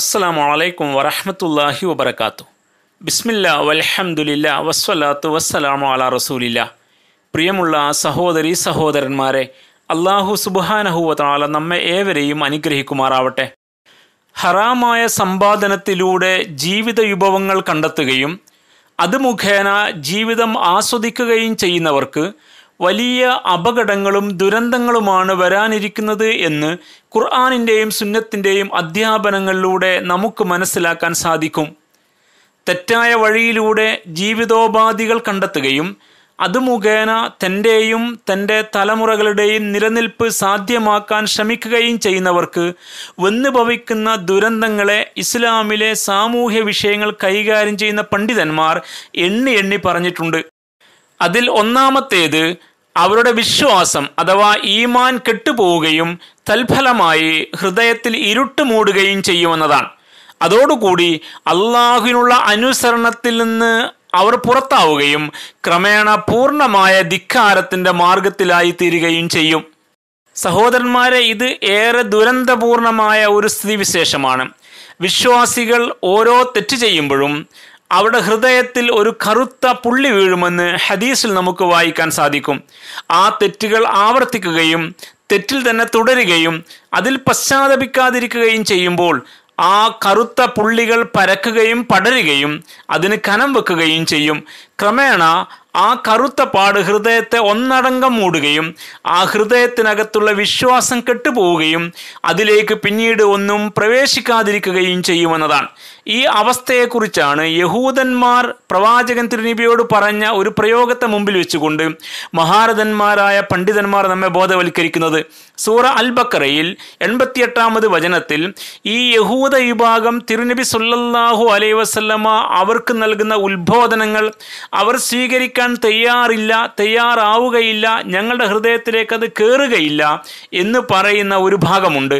അസ്സാം വലൈക്കും വറഹമത്തല്ലാഹി വബർക്കാത്തു ബിസ്മില്ല വലഹമുല്ല വസ്വലാത്തു വസ്സലാമു അല റസൂലില്ല പ്രിയമുള്ള സഹോദരി സഹോദരന്മാരെ അള്ളാഹു സുബാനഹുവത്താല നമ്മെ ഏവരെയും അനുഗ്രഹിക്കുമാറാവട്ടെ ഹറാമായ സമ്പാദനത്തിലൂടെ ജീവിത വിഭവങ്ങൾ കണ്ടെത്തുകയും അത് മുഖേന ജീവിതം ആസ്വദിക്കുകയും ചെയ്യുന്നവർക്ക് വലിയ അപകടങ്ങളും ദുരന്തങ്ങളുമാണ് വരാനിരിക്കുന്നത് എന്ന് ഖുർആാനിൻ്റെയും സുന്നത്തിൻ്റെയും അധ്യാപനങ്ങളിലൂടെ നമുക്ക് മനസ്സിലാക്കാൻ സാധിക്കും തെറ്റായ വഴിയിലൂടെ ജീവിതോപാധികൾ കണ്ടെത്തുകയും അത് മുഖേന തൻ്റെയും തൻ്റെ തലമുറകളുടെയും നിലനിൽപ്പ് സാധ്യമാക്കാൻ ശ്രമിക്കുകയും ചെയ്യുന്നവർക്ക് വന്നു ഭവിക്കുന്ന ദുരന്തങ്ങളെ ഇസ്ലാമിലെ സാമൂഹ്യ വിഷയങ്ങൾ കൈകാര്യം ചെയ്യുന്ന പണ്ഡിതന്മാർ എണ്ണി എണ്ണി പറഞ്ഞിട്ടുണ്ട് അതിൽ ഒന്നാമത്തേത് അവരുടെ വിശ്വാസം അഥവാ ഈമാൻ കെട്ടുപോവുകയും തൽഫലമായി ഹൃദയത്തിൽ ഇരുട്ട് മൂടുകയും ചെയ്യുമെന്നതാണ് അതോടുകൂടി അള്ളാഹുവിനുള്ള അനുസരണത്തിൽ നിന്ന് അവർ പുറത്താവുകയും ക്രമേണ പൂർണ്ണമായ ധിക്കാരത്തിന്റെ മാർഗത്തിലായി തീരുകയും ചെയ്യും സഹോദരന്മാരെ ഇത് ഏറെ ദുരന്തപൂർണമായ ഒരു സ്ഥിതിവിശേഷമാണ് വിശ്വാസികൾ ഓരോ തെറ്റ് ചെയ്യുമ്പോഴും അവിടെ ഹൃദയത്തിൽ ഒരു കറുത്ത പുള്ളി വീഴുമെന്ന് ഹദീസിൽ നമുക്ക് വായിക്കാൻ സാധിക്കും ആ തെറ്റുകൾ ആവർത്തിക്കുകയും തെറ്റിൽ തന്നെ തുടരുകയും അതിൽ പശ്ചാത്തപിക്കാതിരിക്കുകയും ചെയ്യുമ്പോൾ ആ കറുത്ത പുള്ളികൾ പരക്കുകയും പടരുകയും അതിന് കനം വെക്കുകയും ചെയ്യും ക്രമേണ ആ കറുത്ത പാട് ഹൃദയത്തെ ഒന്നടങ്കം മൂടുകയും ആ ഹൃദയത്തിനകത്തുള്ള വിശ്വാസം കെട്ടുപോവുകയും അതിലേക്ക് പിന്നീട് ഒന്നും പ്രവേശിക്കാതിരിക്കുകയും ചെയ്യുമെന്നതാണ് ഈ അവസ്ഥയെക്കുറിച്ചാണ് യഹൂദന്മാർ പ്രവാചകൻ തിരുനബിയോട് പറഞ്ഞ ഒരു പ്രയോഗത്തെ മുമ്പിൽ വെച്ചുകൊണ്ട് മഹാരഥന്മാരായ പണ്ഡിതന്മാർ നമ്മെ ബോധവൽക്കരിക്കുന്നത് സൂറ അൽ ബക്കറയിൽ എൺപത്തിയെട്ടാമത് വചനത്തിൽ ഈ യഹൂദ വിഭാഗം തിരുനബി സുല്ലാഹു അലൈ വസല്ലമ അവർക്ക് നൽകുന്ന ഉത്ബോധനങ്ങൾ അവർ സ്വീകരിക്കുന്ന കേൾക്കാൻ തയ്യാറില്ല തയ്യാറാവുകയില്ല ഞങ്ങളുടെ ഹൃദയത്തിലേക്ക് അത് കയറുകയില്ല എന്ന് പറയുന്ന ഒരു ഭാഗമുണ്ട്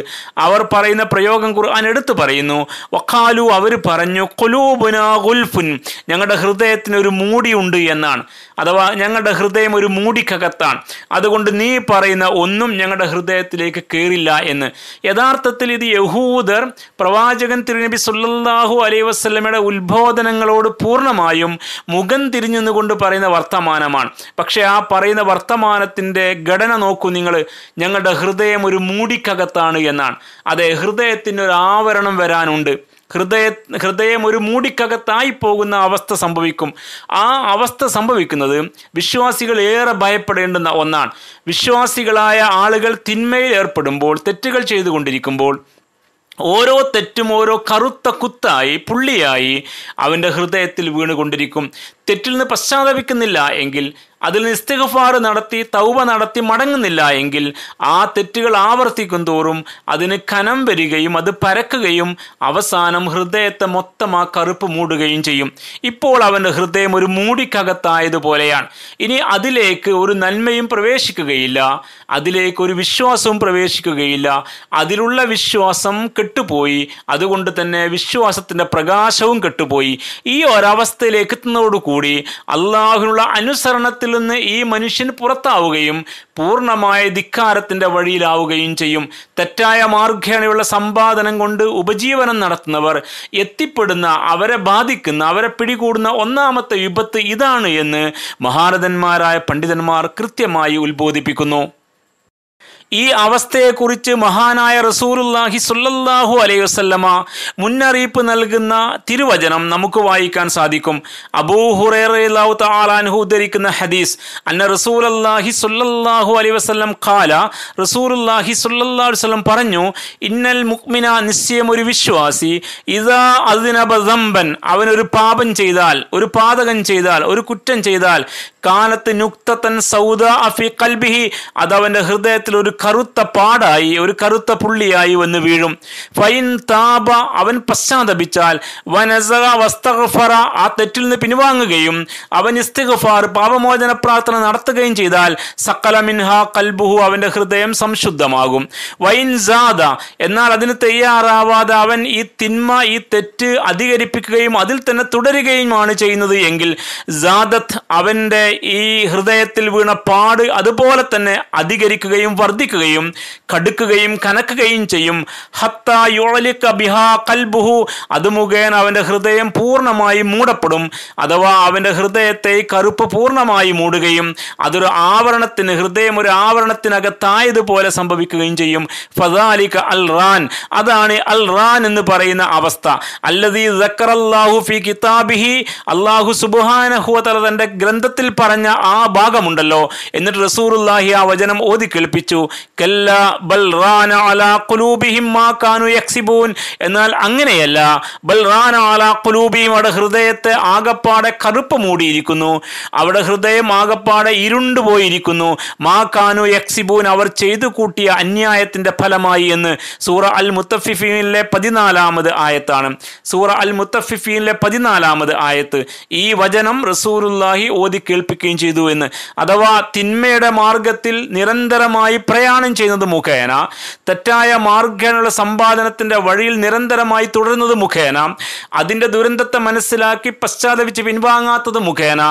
അവർ പറയുന്ന പ്രയോഗം ഖുർആൻ എടുത്തു പറയുന്നു വക്കാലു അവർ പറഞ്ഞു കൊലൂബുന ഗുൽഫുൻ ഞങ്ങളുടെ ഹൃദയത്തിന് ഒരു മൂടിയുണ്ട് എന്നാണ് അഥവാ ഞങ്ങളുടെ ഹൃദയം ഒരു മൂടിക്കകത്താണ് അതുകൊണ്ട് നീ പറയുന്ന ഒന്നും ഞങ്ങളുടെ ഹൃദയത്തിലേക്ക് കയറില്ല എന്ന് യഥാർത്ഥത്തിൽ ഇത് യഹൂദർ പ്രവാചകൻ തിരുനബി സുല്ലാഹു അലൈ വസ്ലമയുടെ ഉത്ബോധനങ്ങളോട് പൂർണ്ണമായും മുഖം തിരിഞ്ഞുകൊണ്ട് പറയുന്ന വർത്തമാനമാണ് പക്ഷേ ആ പറയുന്ന വർത്തമാനത്തിൻ്റെ ഘടന നോക്കൂ നിങ്ങൾ ഞങ്ങളുടെ ഹൃദയം ഒരു മൂടിക്കകത്താണ് എന്നാണ് അതെ ഹൃദയത്തിന് ഒരു ആവരണം വരാനുണ്ട് ഹൃദയ ഹൃദയം ഒരു മൂടിക്കകത്തായി പോകുന്ന അവസ്ഥ സംഭവിക്കും ആ അവസ്ഥ സംഭവിക്കുന്നത് വിശ്വാസികൾ ഏറെ ഭയപ്പെടേണ്ടുന്ന ഒന്നാണ് വിശ്വാസികളായ ആളുകൾ തിന്മയിൽ ഏർപ്പെടുമ്പോൾ തെറ്റുകൾ ചെയ്തുകൊണ്ടിരിക്കുമ്പോൾ ഓരോ തെറ്റും ഓരോ കറുത്ത കുത്തായി പുള്ളിയായി അവൻ്റെ ഹൃദയത്തിൽ വീണുകൊണ്ടിരിക്കും തെറ്റിൽ നിന്ന് പശ്ചാത്തപിക്കുന്നില്ല എങ്കിൽ അതിൽ ഇസ്തിഗഫാർ നടത്തി തൗബ നടത്തി മടങ്ങുന്നില്ല എങ്കിൽ ആ തെറ്റുകൾ ആവർത്തിക്കും തോറും അതിന് കനം വരികയും അത് പരക്കുകയും അവസാനം ഹൃദയത്തെ മൊത്തം ആ കറുപ്പ് മൂടുകയും ചെയ്യും ഇപ്പോൾ അവൻ്റെ ഹൃദയം ഒരു മൂടിക്കകത്തായതുപോലെയാണ് ഇനി അതിലേക്ക് ഒരു നന്മയും പ്രവേശിക്കുകയില്ല അതിലേക്ക് ഒരു വിശ്വാസവും പ്രവേശിക്കുകയില്ല അതിലുള്ള വിശ്വാസം കെട്ടുപോയി അതുകൊണ്ട് തന്നെ വിശ്വാസത്തിൻ്റെ പ്രകാശവും കെട്ടുപോയി ഈ ഒരവസ്ഥയിലേക്ക് എത്തുന്നതോടുകൂടി കൂടി അള്ളാഹുനുള്ള അനുസരണത്തിൽ നിന്ന് ഈ മനുഷ്യൻ പുറത്താവുകയും പൂർണ്ണമായ ധിക്കാരത്തിൻ്റെ വഴിയിലാവുകയും ചെയ്യും തെറ്റായ മാർഗേണയുള്ള സമ്പാദനം കൊണ്ട് ഉപജീവനം നടത്തുന്നവർ എത്തിപ്പെടുന്ന അവരെ ബാധിക്കുന്ന അവരെ പിടികൂടുന്ന ഒന്നാമത്തെ വിപത്ത് ഇതാണ് എന്ന് മഹാരഥന്മാരായ പണ്ഡിതന്മാർ കൃത്യമായി ഉത്ബോധിപ്പിക്കുന്നു ഈ അവസ്ഥയെക്കുറിച്ച് മഹാനായ റസൂലുല്ലാഹി സുല്ലാഹു അലൈഹി വസ്ല്ലമ മുന്നറിയിപ്പ് നൽകുന്ന തിരുവചനം നമുക്ക് വായിക്കാൻ സാധിക്കും അബൂ ഹുറേറു താലാൻഹു ഉദ്ധരിക്കുന്ന ഹദീസ് അന്ന റസൂലല്ലാഹി സുല്ലല്ലാഹു അലൈഹി വസ്ല്ലം ഖാല റസൂലുല്ലാഹി സുല്ലല്ലാഹു അലൈഹി വസ്ലം പറഞ്ഞു ഇന്നൽ മുക്മിന നിശ്ചയം ഒരു വിശ്വാസി ഇതാ അതിനബൻ അവനൊരു പാപം ചെയ്താൽ ഒരു പാതകം ചെയ്താൽ ഒരു കുറ്റം ചെയ്താൽ കാലത്ത് നുക്തൻ സൗദ അഫി കൽബിഹി അതവന്റെ ഹൃദയത്തിൽ ഒരു കറുത്ത പാടായി ഒരു കറുത്ത പുള്ളിയായി വന്ന് വീഴും ഫൈൻ താപ അവൻ പശ്ചാത്തപിച്ചാൽ വസ്തഫറ ആ തെറ്റിൽ നിന്ന് പിൻവാങ്ങുകയും അവൻ ഇസ്തിഗഫാർ പാപമോചന പ്രാർത്ഥന നടത്തുകയും ചെയ്താൽ സക്കല മിൻഹ കൽബുഹു അവന്റെ ഹൃദയം സംശുദ്ധമാകും വൈൻ സാദ എന്നാൽ അതിന് തയ്യാറാവാതെ അവൻ ഈ തിന്മ ഈ തെറ്റ് അധികരിപ്പിക്കുകയും അതിൽ തന്നെ തുടരുകയുമാണ് ചെയ്യുന്നത് എങ്കിൽ അവന്റെ ഈ ഹൃദയത്തിൽ വീണ പാട് അതുപോലെ തന്നെ അധികരിക്കുകയും വർദ്ധിക്കുകയും സ്പർശിക്കുകയും കടുക്കുകയും കനക്കുകയും ചെയ്യും ഹത്ത ബിഹാ കൽബുഹു അത് മുഖേന അവൻ്റെ ഹൃദയം പൂർണ്ണമായി മൂടപ്പെടും അഥവാ അവൻ്റെ ഹൃദയത്തെ കറുപ്പ് പൂർണ്ണമായി മൂടുകയും അതൊരു ആവരണത്തിന് ഹൃദയം ഒരു ആവരണത്തിനകത്തായതുപോലെ സംഭവിക്കുകയും ചെയ്യും ഫദാലിക അൽ റാൻ അതാണ് അൽ റാൻ എന്ന് പറയുന്ന അവസ്ഥ അല്ലതി ദക്കറല്ലാഹു ഫി കിതാബിഹി അള്ളാഹു സുബുഹാനഹുവല തൻ്റെ ഗ്രന്ഥത്തിൽ പറഞ്ഞ ആ ഭാഗമുണ്ടല്ലോ എന്നിട്ട് റസൂലുള്ളാഹി ആ വചനം ഓതി കേൾപ്പിച്ചു എന്നാൽ അങ്ങനെയല്ല ബൽറാന അലാ അവിടെ ഹൃദയത്തെ ആകപ്പാടെ കറുപ്പ് മൂടിയിരിക്കുന്നു അവിടെ ഹൃദയം ആകപ്പാടെ ഇരുണ്ടുപോയിരിക്കുന്നു മാ കാനു യക്സിബൂൻ അവർ ചെയ്തു കൂട്ടിയ അന്യായത്തിന്റെ ഫലമായി എന്ന് സൂറ അൽ മുത്തഫിഫീനിലെ പതിനാലാമത് ആയത്താണ് സൂറ അൽ മുത്തഫിഫീനിലെ പതിനാലാമത് ആയത്ത് ഈ വചനം റസൂറുല്ലാഹി ഓതി കേൾപ്പിക്കുകയും ചെയ്തു എന്ന് അഥവാ തിന്മയുടെ മാർഗത്തിൽ നിരന്തരമായി പ്രയ പാരായണം ചെയ്യുന്നത് മുഖേന തെറ്റായ മാർഗങ്ങളുടെ സമ്പാദനത്തിൻ്റെ വഴിയിൽ നിരന്തരമായി തുടരുന്നത് മുഖേന അതിൻ്റെ ദുരന്തത്തെ മനസ്സിലാക്കി പശ്ചാത്തപിച്ച് പിൻവാങ്ങാത്തത് മുഖേന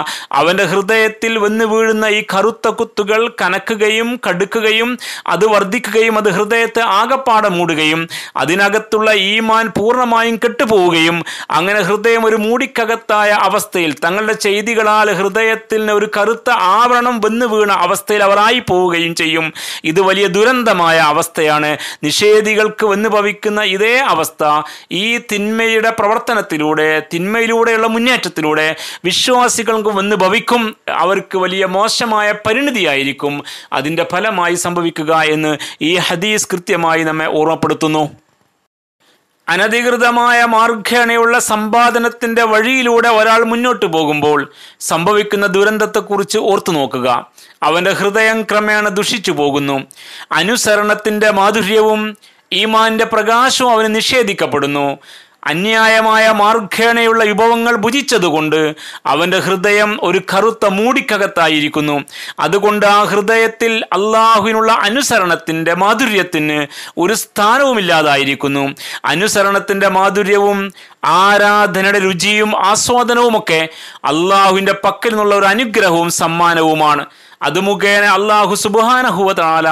അവൻ്റെ ഹൃദയത്തിൽ വന്നു വീഴുന്ന ഈ കറുത്ത കുത്തുകൾ കനക്കുകയും കടുക്കുകയും അത് വർദ്ധിക്കുകയും അത് ഹൃദയത്തെ ആകപ്പാടെ മൂടുകയും അതിനകത്തുള്ള ഈമാൻ പൂർണ്ണമായും കെട്ടുപോവുകയും അങ്ങനെ ഹൃദയം ഒരു മൂടിക്കകത്തായ അവസ്ഥയിൽ തങ്ങളുടെ ചെയ്തികളാൽ ഹൃദയത്തിൽ ഒരു കറുത്ത ആവരണം വന്നു വീണ അവസ്ഥയിൽ അവർ ആയി പോവുകയും ചെയ്യും ഇത് വലിയ ദുരന്തമായ അവസ്ഥയാണ് നിഷേധികൾക്ക് വന്നു ഭവിക്കുന്ന ഇതേ അവസ്ഥ ഈ തിന്മയുടെ പ്രവർത്തനത്തിലൂടെ തിന്മയിലൂടെയുള്ള മുന്നേറ്റത്തിലൂടെ വിശ്വാസികൾക്ക് വന്ന് ഭവിക്കും അവർക്ക് വലിയ മോശമായ പരിണിതിയായിരിക്കും അതിൻ്റെ ഫലമായി സംഭവിക്കുക എന്ന് ഈ ഹദീസ് കൃത്യമായി നമ്മെ ഓർമ്മപ്പെടുത്തുന്നു അനധികൃതമായ മാർഗേണയുള്ള സമ്പാദനത്തിന്റെ വഴിയിലൂടെ ഒരാൾ മുന്നോട്ട് പോകുമ്പോൾ സംഭവിക്കുന്ന ദുരന്തത്തെക്കുറിച്ച് ഓർത്തു നോക്കുക അവന്റെ ഹൃദയം ക്രമേണ ദുഷിച്ചു പോകുന്നു അനുസരണത്തിന്റെ മാധുര്യവും ഈമാന്റെ പ്രകാശവും അവന് നിഷേധിക്കപ്പെടുന്നു അന്യായമായ മാർഖേണയുള്ള വിഭവങ്ങൾ ഭുജിച്ചതുകൊണ്ട് അവൻ്റെ ഹൃദയം ഒരു കറുത്ത മൂടിക്കകത്തായിരിക്കുന്നു അതുകൊണ്ട് ആ ഹൃദയത്തിൽ അള്ളാഹുവിനുള്ള അനുസരണത്തിൻ്റെ മാധുര്യത്തിന് ഒരു സ്ഥാനവുമില്ലാതായിരിക്കുന്നു അനുസരണത്തിൻ്റെ മാധുര്യവും ആരാധനയുടെ രുചിയും ആസ്വാദനവുമൊക്കെ അള്ളാഹുവിൻ്റെ പക്കൽ നിന്നുള്ള ഒരു അനുഗ്രഹവും സമ്മാനവുമാണ് അത് മുഖേന അള്ളാഹു സുബാനഹുവതാല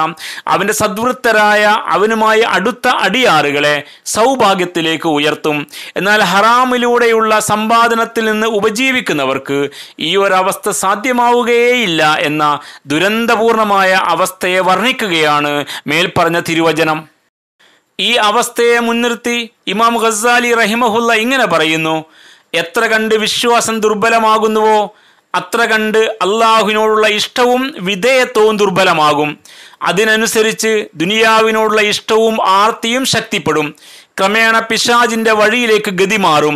അവന്റെ സദ്വൃത്തരായ അവനുമായി അടുത്ത അടിയാറുകളെ സൗഭാഗ്യത്തിലേക്ക് ഉയർത്തും എന്നാൽ ഹറാമിലൂടെയുള്ള സമ്പാദനത്തിൽ നിന്ന് ഉപജീവിക്കുന്നവർക്ക് ഈ ഒരവസ്ഥ സാധ്യമാവുകയേയില്ല എന്ന ദുരന്തപൂർണമായ അവസ്ഥയെ വർണ്ണിക്കുകയാണ് മേൽപ്പറഞ്ഞ തിരുവചനം ഈ അവസ്ഥയെ മുൻനിർത്തി ഇമാം ഖസാലി റഹിമഹുല്ല ഇങ്ങനെ പറയുന്നു എത്ര കണ്ട് വിശ്വാസം ദുർബലമാകുന്നുവോ അത്ര കണ്ട് അള്ളാഹുവിനോടുള്ള ഇഷ്ടവും വിധേയത്വവും ദുർബലമാകും അതിനനുസരിച്ച് ദുനിയാവിനോടുള്ള ഇഷ്ടവും ആർത്തിയും ശക്തിപ്പെടും ക്രമേണ പിശാജിന്റെ വഴിയിലേക്ക് ഗതി മാറും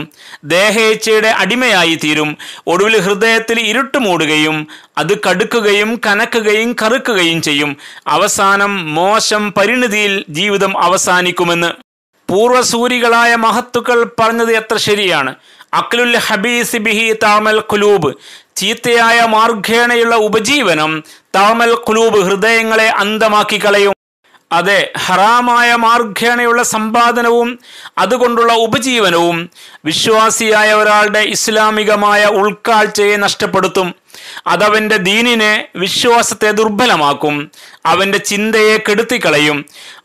ദേഹേച്ഛയുടെ അടിമയായി തീരും ഒടുവിൽ ഹൃദയത്തിൽ ഇരുട്ട് മൂടുകയും അത് കടുക്കുകയും കനക്കുകയും കറുക്കുകയും ചെയ്യും അവസാനം മോശം പരിണിതിയിൽ ജീവിതം അവസാനിക്കുമെന്ന് പൂർവസൂരികളായ മഹത്തുക്കൾ പറഞ്ഞത് എത്ര ശരിയാണ് അക്ലുൽ ഹബീസ് ബിഹി താമൽ കുലൂബ് ചീത്തയായ മാർഗേണയുള്ള ഉപജീവനം താമൽ കുലൂബ് ഹൃദയങ്ങളെ അന്തമാക്കി കളയും അതെ ഹറാമായ മാർഗേണയുള്ള സമ്പാദനവും അതുകൊണ്ടുള്ള ഉപജീവനവും വിശ്വാസിയായ ഒരാളുടെ ഇസ്ലാമികമായ ഉൾക്കാഴ്ചയെ നഷ്ടപ്പെടുത്തും അതവന്റെ ദീനിനെ വിശ്വാസത്തെ ദുർബലമാക്കും അവന്റെ ചിന്തയെ കെടുത്തിക്കളയും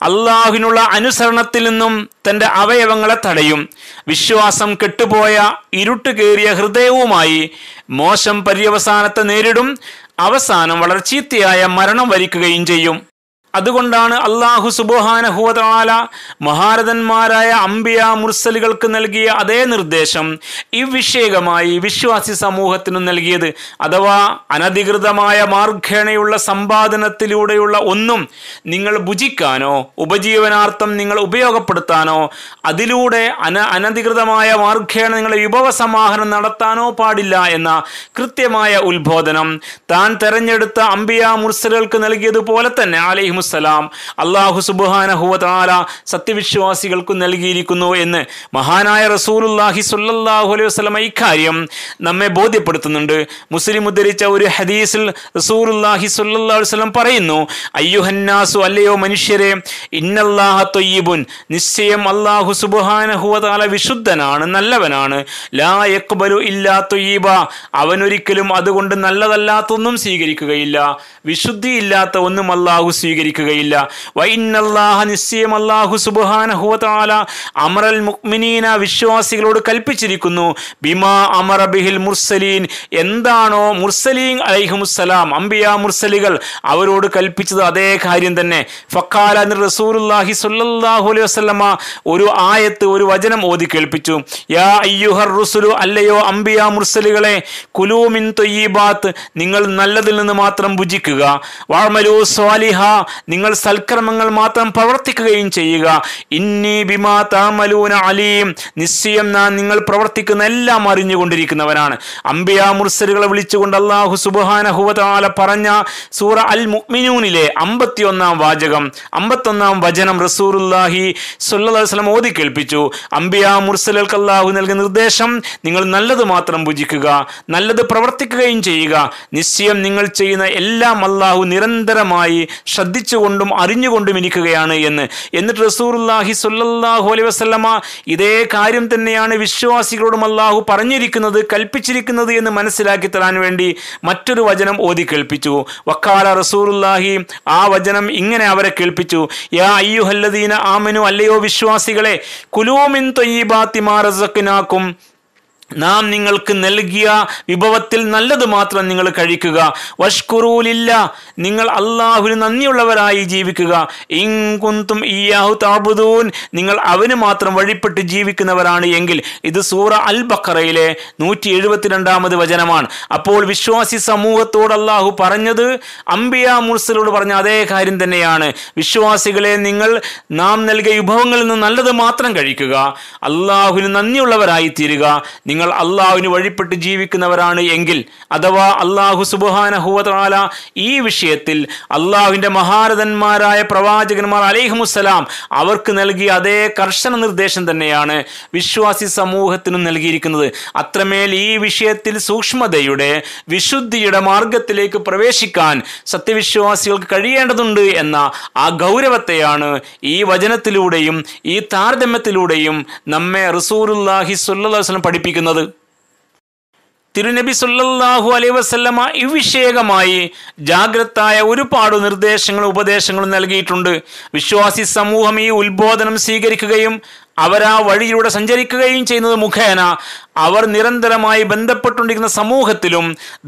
അള്ളാഹുവിനുള്ള അനുസരണത്തിൽ നിന്നും തന്റെ അവയവങ്ങളെ തടയും വിശ്വാസം കെട്ടുപോയ ഇരുട്ട് കയറിയ ഹൃദയവുമായി മോശം പര്യവസാനത്തെ നേരിടും അവസാനം വളരെ ചീത്തയായ മരണം വരിക്കുകയും ചെയ്യും അതുകൊണ്ടാണ് അള്ളാഹു സുബുഹാനഹുവതാല മഹാരഥന്മാരായ അംബിയ മുർസലുകൾക്ക് നൽകിയ അതേ നിർദ്ദേശം ഇവിഷയകമായി വിശ്വാസി സമൂഹത്തിനും നൽകിയത് അഥവാ അനധികൃതമായ മാർഘേണയുള്ള സമ്പാദനത്തിലൂടെയുള്ള ഒന്നും നിങ്ങൾ ഭുജിക്കാനോ ഉപജീവനാർത്ഥം നിങ്ങൾ ഉപയോഗപ്പെടുത്താനോ അതിലൂടെ അന അനധികൃതമായ മാർഘേണ നിങ്ങളെ വിഭവസമാഹനം നടത്താനോ പാടില്ല എന്ന കൃത്യമായ ഉത്ബോധനം താൻ തെരഞ്ഞെടുത്ത അംബിയ മുർസലുകൾക്ക് നൽകിയതുപോലെ തന്നെ അലൈഹി അലൈഹിമുസ്സലാം അള്ളാഹു സുബുഹാനഹുവതാല സത്യവിശ്വാസികൾക്കു നൽകിയിരിക്കുന്നു എന്ന് മഹാനായ റസൂലുല്ലാഹി സുല്ലാഹു അലൈഹി വസ്ലമ ഇക്കാര്യം നമ്മെ ബോധ്യപ്പെടുത്തുന്നുണ്ട് മുസ്ലിം ഉദ്ധരിച്ച ഒരു ഹദീസിൽ റസൂലുല്ലാഹി സുല്ലാ വസ്ലം പറയുന്നു അയ്യുഹന്നാസു അല്ലയോ മനുഷ്യരെ ഇന്നല്ലാഹ തൊയ്യബുൻ നിശ്ചയം അള്ളാഹു സുബുഹാനഹുവതാല വിശുദ്ധനാണ് നല്ലവനാണ് ലാ യക്ബലു ഇല്ലാ തൊയ്യബ അവനൊരിക്കലും അതുകൊണ്ട് നല്ലതല്ലാത്തൊന്നും സ്വീകരിക്കുകയില്ല വിശുദ്ധിയില്ലാത്ത ഒന്നും അള്ളാഹു സ്വീകരിക്കും സ്വീകരിക്കുകയില്ല വൈന്നല്ലാഹ നിശ്ചയം അള്ളാഹു സുബാനഹുവല അമറൽ മുക്മിനീന വിശ്വാസികളോട് കൽപ്പിച്ചിരിക്കുന്നു ബിമാ അമർ ബിഹിൽ മുർസലീൻ എന്താണോ മുർസലീൻ അലൈഹുസ്സലാം അംബിയ മുർസലികൾ അവരോട് കൽപ്പിച്ചത് അതേ കാര്യം തന്നെ ഫക്കാല റസൂലുല്ലാഹി സുല്ലാഹു അലൈഹി വസ്ലമ ഒരു ആയത്ത് ഒരു വചനം ഓതി കേൾപ്പിച്ചു യാ അയ്യുഹർ റുസുലു അല്ലയോ അംബിയ മുർസലുകളെ കുലൂമിൻ തൊയ്യീബാത്ത് നിങ്ങൾ നല്ലതിൽ നിന്ന് മാത്രം ഭുജിക്കുക വാഴ്മലു സ്വാലിഹ നിങ്ങൾ സൽക്കർമ്മങ്ങൾ മാത്രം പ്രവർത്തിക്കുകയും ചെയ്യുക ഇന്നി ബിമാ താമലൂന അലീം നിശ്ചയം ഞാൻ നിങ്ങൾ പ്രവർത്തിക്കുന്ന എല്ലാം അറിഞ്ഞുകൊണ്ടിരിക്കുന്നവനാണ് അമ്പിയാ മുർസലുകളെ വിളിച്ചുകൊണ്ട് അള്ളാഹു സുബാനഹുവല പറഞ്ഞ സൂറ അൽ മുഅ്മിനൂനിലെ അമ്പത്തിയൊന്നാം വാചകം അമ്പത്തൊന്നാം വചനം റസൂറുല്ലാഹി സുല്ലാസ്ലം ഓതി കേൾപ്പിച്ചു അമ്പിയാ മുർസലുകൾക്ക് അള്ളാഹു നൽകിയ നിർദ്ദേശം നിങ്ങൾ നല്ലത് മാത്രം ഭുജിക്കുക നല്ലത് പ്രവർത്തിക്കുകയും ചെയ്യുക നിശ്ചയം നിങ്ങൾ ചെയ്യുന്ന എല്ലാം അള്ളാഹു നിരന്തരമായി ശ്രദ്ധിച്ചു ഗ്രഹിച്ചുകൊണ്ടും അറിഞ്ഞുകൊണ്ടും ഇരിക്കുകയാണ് എന്ന് എന്നിട്ട് റസൂർല്ലാഹി സുല്ലാഹു അലൈ വസ്ലമ ഇതേ കാര്യം തന്നെയാണ് വിശ്വാസികളോടും അള്ളാഹു പറഞ്ഞിരിക്കുന്നത് കൽപ്പിച്ചിരിക്കുന്നത് എന്ന് മനസ്സിലാക്കി തരാൻ വേണ്ടി മറ്റൊരു വചനം ഓതി കേൾപ്പിച്ചു വക്കാല റസൂറുല്ലാഹി ആ വചനം ഇങ്ങനെ അവരെ കേൾപ്പിച്ചു യാ അയ്യുഹല്ലദീന ആമനു അല്ലയോ വിശ്വാസികളെ കുലൂമിൻ തൊയ്യബാത്തിമാ റസക്കിനാക്കും നാം നിങ്ങൾക്ക് നൽകിയ വിഭവത്തിൽ നല്ലത് മാത്രം നിങ്ങൾ കഴിക്കുക വഷ്കുറൂലില്ല നിങ്ങൾ അള്ളാഹുവിന് നന്ദിയുള്ളവരായി ജീവിക്കുക ഇങ്കുന്തും ഇയാഹു താബുദൂൻ നിങ്ങൾ അവന് മാത്രം വഴിപ്പെട്ട് ജീവിക്കുന്നവരാണ് എങ്കിൽ ഇത് സൂറ അൽ ബക്കറയിലെ നൂറ്റി എഴുപത്തിരണ്ടാമത് വചനമാണ് അപ്പോൾ വിശ്വാസി സമൂഹത്തോട് അള്ളാഹു പറഞ്ഞത് അംബിയ മുർസലോട് പറഞ്ഞ അതേ കാര്യം തന്നെയാണ് വിശ്വാസികളെ നിങ്ങൾ നാം നൽകിയ വിഭവങ്ങളിൽ നിന്ന് നല്ലത് മാത്രം കഴിക്കുക അള്ളാഹുവിന് നന്ദിയുള്ളവരായി തീരുക നിങ്ങൾ നിങ്ങൾ അള്ളാഹുവിന് വഴിപ്പെട്ട് ജീവിക്കുന്നവരാണ് എങ്കിൽ അഥവാ അള്ളാഹു സുബുഹാനഹുവല ഈ വിഷയത്തിൽ അള്ളാഹുവിൻ്റെ മഹാരഥന്മാരായ പ്രവാചകന്മാർ അലിഹുമുസ്സലാം അവർക്ക് നൽകിയ അതേ കർശന നിർദ്ദേശം തന്നെയാണ് വിശ്വാസി സമൂഹത്തിനും നൽകിയിരിക്കുന്നത് അത്രമേൽ ഈ വിഷയത്തിൽ സൂക്ഷ്മതയുടെ വിശുദ്ധിയുടെ മാർഗത്തിലേക്ക് പ്രവേശിക്കാൻ സത്യവിശ്വാസികൾക്ക് കഴിയേണ്ടതുണ്ട് എന്ന ആ ഗൗരവത്തെയാണ് ഈ വചനത്തിലൂടെയും ഈ താരതമ്യത്തിലൂടെയും നമ്മെ റസൂറുല്ലാഹി സുല്ലാ പഠിപ്പിക്കുന്നത് പറയുന്നത് തിരുനബി സുല്ലാഹു അലൈ വസ്ല്ലമ ഇവിഷയകമായി ജാഗ്രതായ ഒരുപാട് നിർദ്ദേശങ്ങളും ഉപദേശങ്ങളും നൽകിയിട്ടുണ്ട് വിശ്വാസി സമൂഹം ഈ ഉത്ബോധനം സ്വീകരിക്കുകയും അവരാ വഴിയിലൂടെ സഞ്ചരിക്കുകയും ചെയ്യുന്നത് മുഖേന അവർ നിരന്തരമായി ബന്ധപ്പെട്ടുകൊണ്ടിരിക്കുന്ന സമൂഹത്തിലും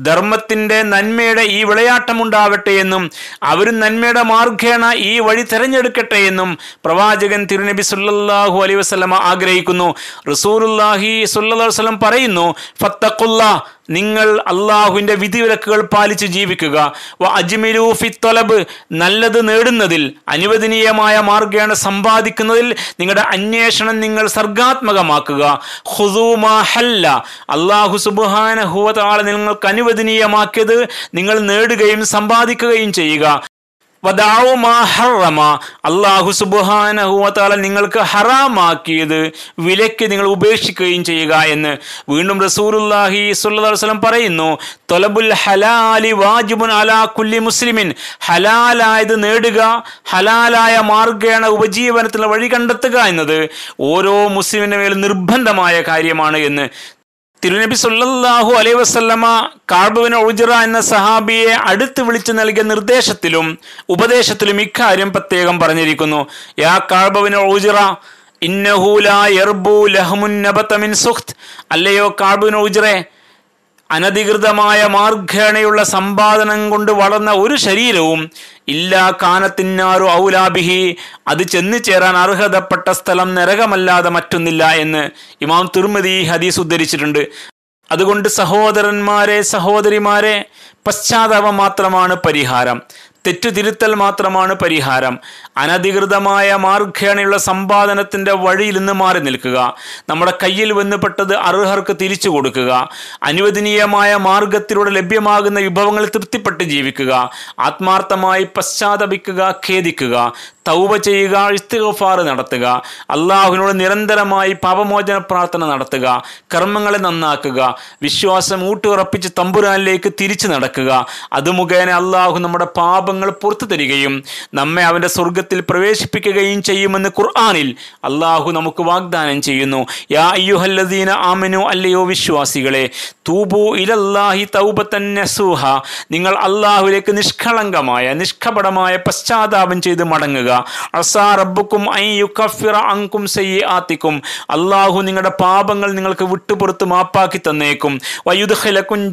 ധർമ്മത്തിൻ്റെ നന്മയുടെ ഈ വിളയാട്ടം ഉണ്ടാവട്ടെ എന്നും അവരും നന്മയുടെ മാർഗേണ ഈ വഴി തിരഞ്ഞെടുക്കട്ടെ എന്നും പ്രവാചകൻ തിരുനബി സുല്ലാഹു അലൈ ആഗ്രഹിക്കുന്നു റസൂർ സുല്ലാ വസ്ലം പറയുന്നു ഫത്തക്കുല്ലാ നിങ്ങൾ അള്ളാഹുവിൻ്റെ വിധിവിലക്കുകൾ പാലിച്ച് ജീവിക്കുക അജ്മിരൂഫി തൊലബ് നല്ലത് നേടുന്നതിൽ അനുവദനീയമായ മാർഗമാണ് സമ്പാദിക്കുന്നതിൽ നിങ്ങളുടെ അന്വേഷണം നിങ്ങൾ സർഗാത്മകമാക്കുക ഹുസൂമാഹല്ല അള്ളാഹു സുബുഹാന ഹുവ നിങ്ങൾക്ക് അനുവദനീയമാക്കിയത് നിങ്ങൾ നേടുകയും സമ്പാദിക്കുകയും ചെയ്യുക ഹറമ അള്ളാഹു സുബുഹാനഹുവത്താല നിങ്ങൾക്ക് ഹറാമാക്കിയത് വിലയ്ക്ക് നിങ്ങൾ ഉപേക്ഷിക്കുകയും ചെയ്യുക എന്ന് വീണ്ടും റസൂലുല്ലാഹി സുല്ലാസ്ലം പറയുന്നു തൊലബുൽ ഹലാലി വാജിബുൻ അലാ കുല്ലി മുസ്ലിമിൻ ഹലാലായത് നേടുക ഹലാലായ മാർഗേണ ഉപജീവനത്തിലുള്ള വഴി കണ്ടെത്തുക എന്നത് ഓരോ മുസ്ലിമിൻ്റെ മേൽ നിർബന്ധമായ കാര്യമാണ് എന്ന് തിരുനബി സുല്ലാഹു അലൈ വസല്ലമ കാബുവിന് ഉജറ എന്ന സഹാബിയെ അടുത്ത് വിളിച്ചു നൽകിയ നിർദ്ദേശത്തിലും ഉപദേശത്തിലും ഇക്കാര്യം പ്രത്യേകം പറഞ്ഞിരിക്കുന്നു യാ കാബുവിന് ഉജറ ഇന്നഹൂല ലഹ്മുൻ ലഹമുൻ സുഖ്ത് അല്ലയോ കാബുവിന് ഉജറേ അനധികൃതമായ മാർഘേണയുള്ള സമ്പാദനം കൊണ്ട് വളർന്ന ഒരു ശരീരവും ഇല്ലാ കാനത്തിന്നാറു ഔലാബിഹി അത് ചെന്നു ചേരാൻ അർഹതപ്പെട്ട സ്ഥലം നരകമല്ലാതെ മറ്റൊന്നില്ല എന്ന് ഇമാം തുർമതി ഹദീസ് ഉദ്ധരിച്ചിട്ടുണ്ട് അതുകൊണ്ട് സഹോദരന്മാരെ സഹോദരിമാരെ പശ്ചാത്താപം മാത്രമാണ് പരിഹാരം തെറ്റുതിരുത്തൽ മാത്രമാണ് പരിഹാരം അനധികൃതമായ മാർഗേണയുള്ള സമ്പാദനത്തിൻ്റെ വഴിയിൽ നിന്ന് മാറി നിൽക്കുക നമ്മുടെ കയ്യിൽ വന്നുപെട്ടത് അർഹർക്ക് തിരിച്ചു കൊടുക്കുക അനുവദനീയമായ മാർഗത്തിലൂടെ ലഭ്യമാകുന്ന വിഭവങ്ങൾ തൃപ്തിപ്പെട്ട് ജീവിക്കുക ആത്മാർത്ഥമായി പശ്ചാത്തപിക്കുക ഖേദിക്കുക തൗബ ചെയ്യുക ഇസ്തിഗഫാർ നടത്തുക അള്ളാഹുവിനോട് നിരന്തരമായി പാപമോചന പ്രാർത്ഥന നടത്തുക കർമ്മങ്ങളെ നന്നാക്കുക വിശ്വാസം ഊട്ടിയുറപ്പിച്ച് തമ്പുരാനിലേക്ക് തിരിച്ചു നടക്കുക അത് മുഖേന അള്ളാഹു നമ്മുടെ പാപങ്ങൾ പുറത്തു തരികയും നമ്മെ അവൻ്റെ സ്വർഗത്തിൽ പ്രവേശിപ്പിക്കുകയും ചെയ്യുമെന്ന് ഖുർആാനിൽ അള്ളാഹു നമുക്ക് വാഗ്ദാനം ചെയ്യുന്നു യാ അയ്യുഹല്ലദീന ആമനു അല്ലയോ വിശ്വാസികളെ തൂബു ഇലല്ലാഹി തൗബത്തൻ നസൂഹ നിങ്ങൾ അള്ളാഹുലേക്ക് നിഷ്കളങ്കമായ നിഷ്കപടമായ പശ്ചാത്താപം ചെയ്ത് മടങ്ങുക അങ്കും അള്ളാഹു നിങ്ങളുടെ പാപങ്ങൾ നിങ്ങൾക്ക് വിട്ടുപുറത്ത് മാപ്പാക്കി തന്നേക്കും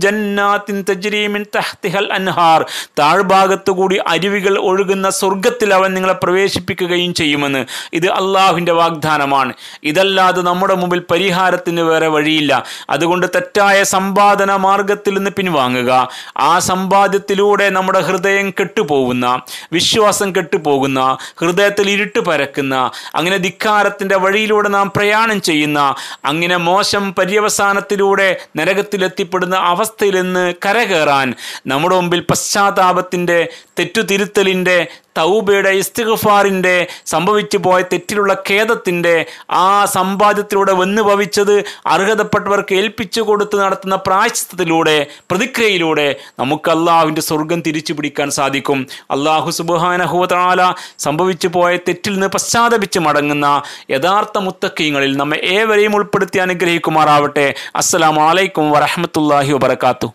ജന്നാത്തിൻ തജ്രീമിൻ തഹ്തിഹൽ അൻഹാർ താഴ്ഭാഗത്തു കൂടി അരുവികൾ ഒഴുകുന്ന സ്വർഗത്തിൽ അവൻ നിങ്ങളെ പ്രവേശിപ്പിക്കുകയും ചെയ്യുമെന്ന് ഇത് അള്ളാഹുവിന്റെ വാഗ്ദാനമാണ് ഇതല്ലാതെ നമ്മുടെ മുമ്പിൽ പരിഹാരത്തിന് വേറെ വഴിയില്ല അതുകൊണ്ട് തെറ്റായ സമ്പാദന മാർഗത്തിൽ നിന്ന് പിൻവാങ്ങുക ആ സമ്പാദ്യത്തിലൂടെ നമ്മുടെ ഹൃദയം കെട്ടുപോകുന്ന വിശ്വാസം കെട്ടുപോകുന്ന ഹൃദയത്തിൽ ഇരുട്ട് പരക്കുന്ന അങ്ങനെ ധിക്കാരത്തിൻ്റെ വഴിയിലൂടെ നാം പ്രയാണം ചെയ്യുന്ന അങ്ങനെ മോശം പര്യവസാനത്തിലൂടെ നരകത്തിലെത്തിപ്പെടുന്ന അവസ്ഥയിൽ നിന്ന് കരകയറാൻ നമ്മുടെ മുമ്പിൽ പശ്ചാത്താപത്തിൻ്റെ തെറ്റുതിരുത്തലിൻ്റെ തൗബയുടെ ഇസ്തിഗ്ഫാറിൻ്റെ സംഭവിച്ചു പോയ തെറ്റിലുള്ള ഖേദത്തിൻ്റെ ആ സമ്പാദ്യത്തിലൂടെ വന്നു ഭവിച്ചത് അർഹതപ്പെട്ടവർക്ക് ഏൽപ്പിച്ചു കൊടുത്ത് നടത്തുന്ന പ്രായശ്ചിത്തത്തിലൂടെ പ്രതിക്രിയയിലൂടെ നമുക്ക് അള്ളാഹുവിൻ്റെ സ്വർഗം തിരിച്ചു പിടിക്കാൻ സാധിക്കും അള്ളാഹു സുബാനഹുവതാല സംഭവിച്ചു പോയ തെറ്റിൽ നിന്ന് പശ്ചാത്തപിച്ച് മടങ്ങുന്ന യഥാർത്ഥ മുത്തക്കീങ്ങളിൽ നമ്മെ ഏവരെയും ഉൾപ്പെടുത്തി അനുഗ്രഹിക്കുമാറാവട്ടെ അസ്സലാമലൈക്കും വറഹമത്തല്ലാഹി വബർക്കാത്തു